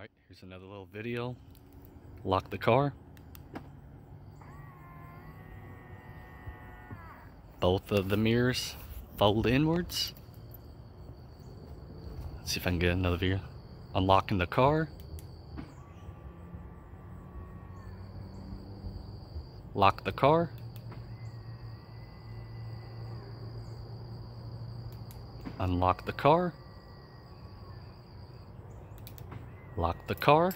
Alright, here's another little video. Lock the car. Both of the mirrors fold inwards. Let's see if I can get another video. Unlocking the car. Lock the car. Unlock the car. Lock the car.